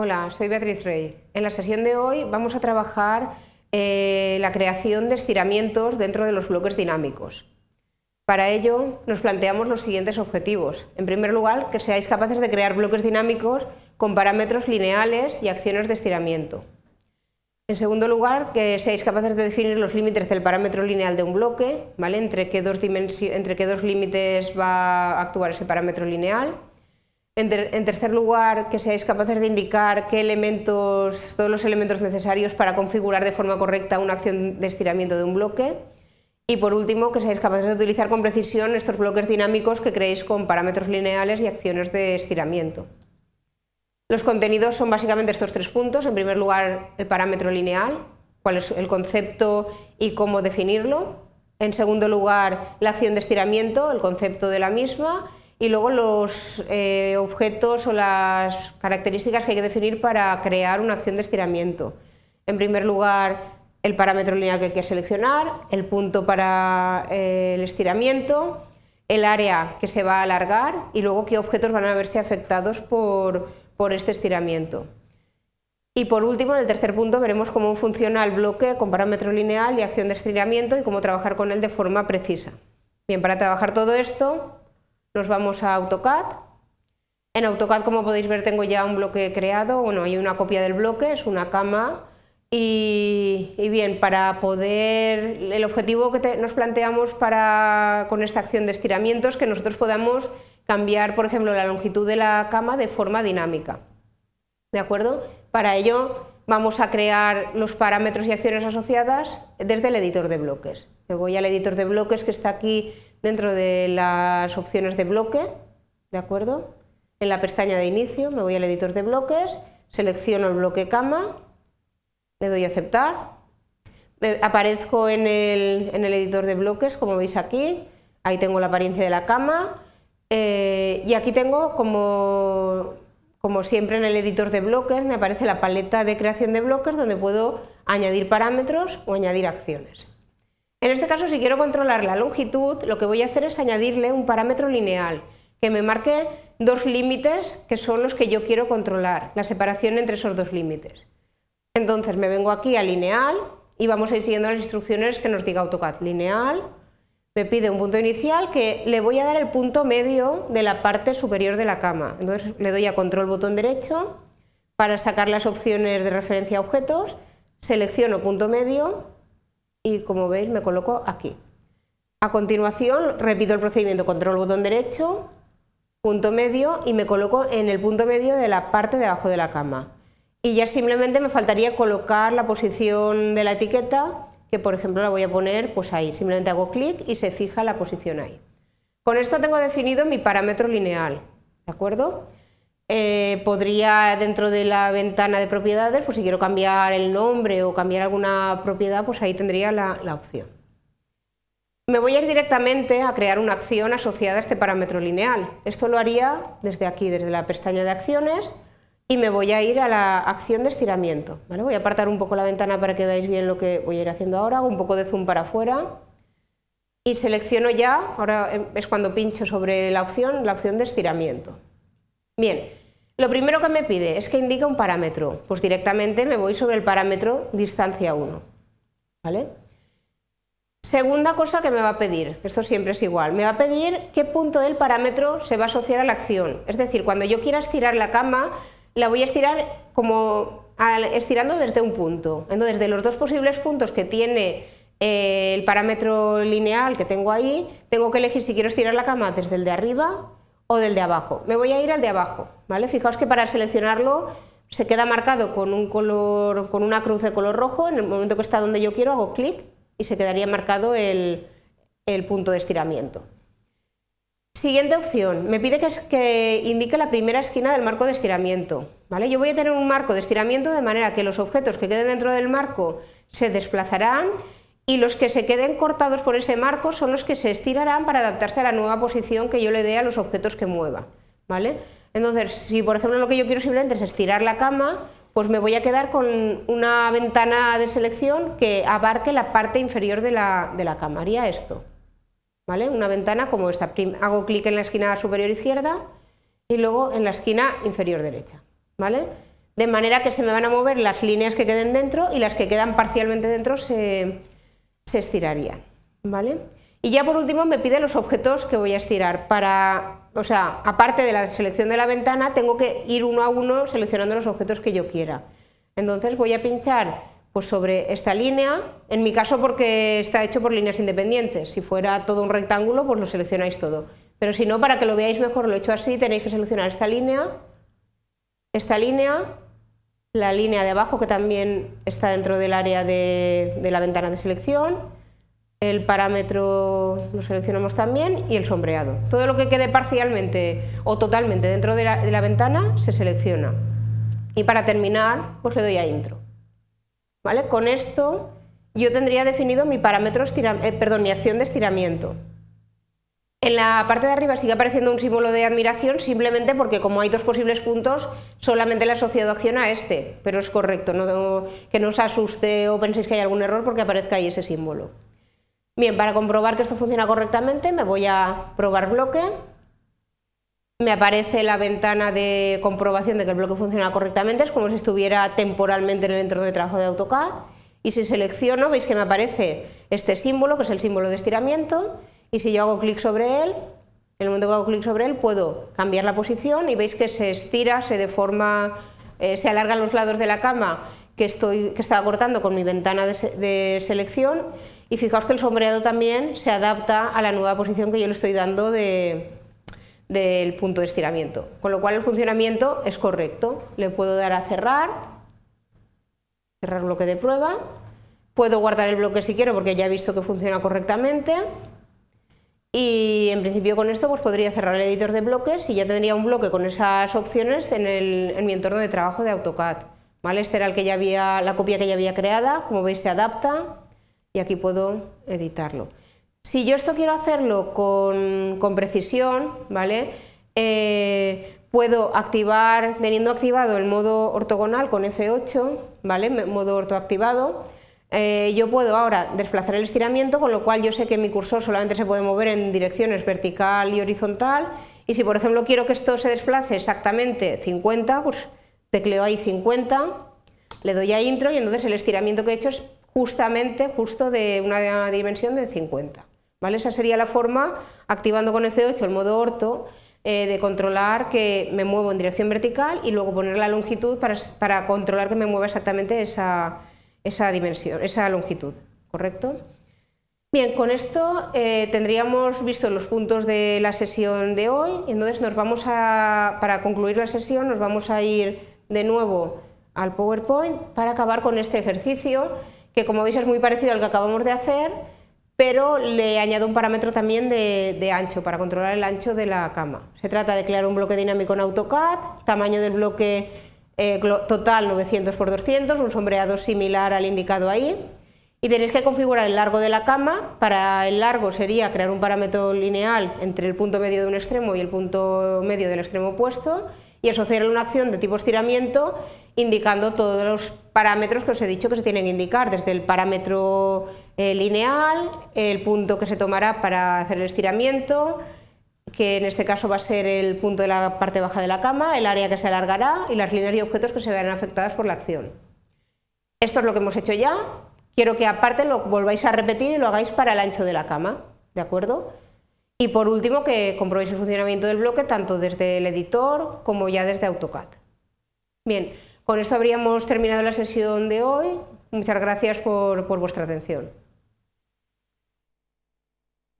Hola, soy Beatriz Rey. En la sesión de hoy vamos a trabajar eh, la creación de estiramientos dentro de los bloques dinámicos. Para ello nos planteamos los siguientes objetivos. En primer lugar, que seáis capaces de crear bloques dinámicos con parámetros lineales y acciones de estiramiento. En segundo lugar, que seáis capaces de definir los límites del parámetro lineal de un bloque, ¿vale? entre entre qué dos límites va a actuar ese parámetro lineal. En, tercer lugar, que seáis capaces de indicar qué elementos, todos los elementos necesarios para configurar de forma correcta una acción de estiramiento de un bloque. Y por último, que seáis capaces de utilizar con precisión estos bloques dinámicos que creéis con parámetros lineales y acciones de estiramiento. Los contenidos son básicamente estos tres puntos. En primer lugar, el parámetro lineal, cuál es el concepto y cómo definirlo. En segundo lugar, la acción de estiramiento, el concepto de la misma y luego los eh, objetos o las características que hay que definir para crear una acción de estiramiento. En primer lugar, el parámetro lineal que hay que seleccionar, el punto para eh, el estiramiento, el área que se va a alargar y luego qué objetos van a verse afectados por, por este estiramiento. Y por último, en el tercer punto, veremos cómo funciona el bloque con parámetro lineal y acción de estiramiento y cómo trabajar con él de forma precisa. Bien, para trabajar todo esto, nos vamos a AutoCAD. En AutoCAD, como podéis ver, tengo ya un bloque creado, bueno, hay una copia del bloque, es una cama, y, bien, para poder, el objetivo que nos planteamos para, con esta acción de estiramiento es que nosotros podamos cambiar, por ejemplo, la longitud de la cama de forma dinámica. ¿De acuerdo? Para ello vamos a crear los parámetros y acciones asociadas desde el editor de bloques. Me voy al editor de bloques que está aquí dentro de las opciones de bloque, ¿de acuerdo? En la pestaña de inicio me voy al editor de bloques, selecciono el bloque cama, le doy a aceptar, aparezco en el, editor de bloques, como veis aquí, ahí tengo la apariencia de la cama eh, y aquí tengo como siempre en el editor de bloques me aparece la paleta de creación de bloques donde puedo añadir parámetros o añadir acciones. En este caso, si quiero controlar la longitud, lo que voy a hacer es añadirle un parámetro lineal que me marque dos límites que son los que yo quiero controlar, la separación entre esos dos límites. Entonces me vengo aquí a lineal y vamos a ir siguiendo las instrucciones que nos diga AutoCAD. Lineal, me pide un punto inicial que le voy a dar el punto medio de la parte superior de la cama. Entonces le doy a control botón derecho para sacar las opciones de referencia a objetos, selecciono punto medio y como veis me coloco aquí. A continuación repito el procedimiento, control botón derecho, punto medio y me coloco en el punto medio de la parte de abajo de la cama. Y ya simplemente me faltaría colocar la posición de la etiqueta, que por ejemplo la voy a poner pues ahí, simplemente hago clic y se fija la posición ahí. Con esto tengo definido mi parámetro lineal, ¿de acuerdo? Eh, podría dentro de la ventana de propiedades, pues si quiero cambiar el nombre o cambiar alguna propiedad, pues ahí tendría la, opción. Me voy a ir directamente a crear una acción asociada a este parámetro lineal. Esto lo haría desde aquí, desde la pestaña de acciones, y me voy a ir a la acción de estiramiento. Voy a apartar un poco la ventana para que veáis bien lo que voy a ir haciendo ahora, hago un poco de zoom para afuera, y selecciono ya, ahora em, es cuando pincho sobre la opción, la opción de estiramiento. Bien, lo primero que me pide es que indique un parámetro. Pues directamente me voy sobre el parámetro distancia 1. ¿Vale? Segunda cosa que me va a pedir, esto siempre es igual, me va a pedir qué punto del parámetro se va a asociar a la acción. Es decir, cuando yo quiera estirar la cama, la voy a estirar como estirando desde un punto. Entonces, de los dos posibles puntos que tiene eh, el parámetro lineal que tengo ahí, tengo que elegir si quiero estirar la cama desde el de arriba o del de abajo. Me voy a ir al de abajo, ¿vale? Fijaos que para seleccionarlo se queda marcado con, un color, con una cruz de color rojo, en el momento que está donde yo quiero hago clic y se quedaría marcado el, punto de estiramiento. Siguiente opción, me pide que, que, indique la primera esquina del marco de estiramiento. ¿vale? Yo voy a tener un marco de estiramiento de manera que los objetos que queden dentro del marco se desplazarán y los que se queden cortados por ese marco son los que se estirarán para adaptarse a la nueva posición que yo le dé a los objetos que mueva. ¿vale? Entonces, si por ejemplo lo que yo quiero simplemente es estirar la cama, pues me voy a quedar con una ventana de selección que abarque la parte inferior de la, de la cama. Haría esto. ¿vale? Una ventana como esta. Hago clic en la esquina superior izquierda y luego en la esquina inferior derecha. ¿vale? De manera que se me van a mover las líneas que queden dentro y las que quedan parcialmente dentro se, se estiraría, ¿vale? Y ya por último me pide los objetos que voy a estirar para, o sea, aparte de la selección de la ventana, tengo que ir uno a uno seleccionando los objetos que yo quiera. Entonces voy a pinchar pues sobre esta línea, en mi caso porque está hecho por líneas independientes, si fuera todo un rectángulo pues lo seleccionáis todo, pero si no para que lo veáis mejor lo he hecho así, tenéis que seleccionar esta línea, esta línea, la línea de abajo que también está dentro del área de, la ventana de selección, el parámetro lo seleccionamos también y el sombreado. Todo lo que quede parcialmente o totalmente dentro de la, ventana se selecciona. Y para terminar, pues le doy a intro. ¿Vale? Con esto yo tendría definido mi parámetro, eh, mi acción de estiramiento. En la parte de arriba sigue apareciendo un símbolo de admiración simplemente porque como hay dos posibles puntos, solamente la asociado acción a este, pero es correcto, que no os asuste o penséis que hay algún error porque aparezca ahí ese símbolo. Bien, para comprobar que esto funciona correctamente me voy a probar bloque, me aparece la ventana de comprobación de que el bloque funciona correctamente, es como si estuviera temporalmente en el entorno de trabajo de AutoCAD y si selecciono veis que me aparece este símbolo, que es el símbolo de estiramiento, y si yo hago clic sobre él, en el momento que hago clic sobre él puedo cambiar la posición y veis que se estira, se deforma, eh, se alargan los lados de la cama que, estoy, que estaba cortando con mi ventana de, selección y fijaos que el sombreado también se adapta a la nueva posición que yo le estoy dando del punto de estiramiento, con lo cual el funcionamiento es correcto. Le puedo dar a cerrar, cerrar bloque de prueba, puedo guardar el bloque si quiero porque ya he visto que funciona correctamente. Y en principio con esto pues podría cerrar el editor de bloques y ya tendría un bloque con esas opciones en, mi entorno de trabajo de AutoCAD. ¿Vale? Este era el que ya había, la copia que ya había creada, como veis se adapta y aquí puedo editarlo. Si yo esto quiero hacerlo con, precisión, eh, puedo activar, teniendo activado el modo ortogonal con F8, ¿vale? Modo ortoactivado, eh, yo puedo ahora desplazar el estiramiento, con lo cual yo sé que mi cursor solamente se puede mover en direcciones vertical y horizontal, y si por ejemplo quiero que esto se desplace exactamente 50, pues tecleo ahí 50, le doy a intro y entonces el estiramiento que he hecho es justamente justo de una dimensión de 50. ¿vale? Esa sería la forma, activando con F8 el modo orto, eh, de controlar que me muevo en dirección vertical y luego poner la longitud para, para controlar que me mueva exactamente esa esa dimensión, esa longitud, ¿correcto? Bien, con esto eh, tendríamos visto los puntos de la sesión de hoy. Entonces nos vamos a, para concluir la sesión, nos vamos a ir de nuevo al PowerPoint para acabar con este ejercicio, que como veis es muy parecido al que acabamos de hacer, pero le añado un parámetro también de, de, ancho para controlar el ancho de la cama. Se trata de crear un bloque dinámico en AutoCAD, tamaño del bloque eh, total 900 por 200, un sombreado similar al indicado ahí, y tenéis que configurar el largo de la cama. Para el largo sería crear un parámetro lineal entre el punto medio de un extremo y el punto medio del extremo opuesto y asociarle una acción de tipo estiramiento indicando todos los parámetros que os he dicho que se tienen que indicar, desde el parámetro eh, lineal, el punto que se tomará para hacer el estiramiento, que en este caso va a ser el punto de la parte baja de la cama, el área que se alargará y las líneas y objetos que se verán afectadas por la acción. Esto es lo que hemos hecho ya. Quiero que aparte lo volváis a repetir y lo hagáis para el ancho de la cama, ¿de acuerdo? Y por último, que comprobéis el funcionamiento del bloque tanto desde el editor como ya desde AutoCAD. Bien, con esto habríamos terminado la sesión de hoy. Muchas gracias por vuestra atención.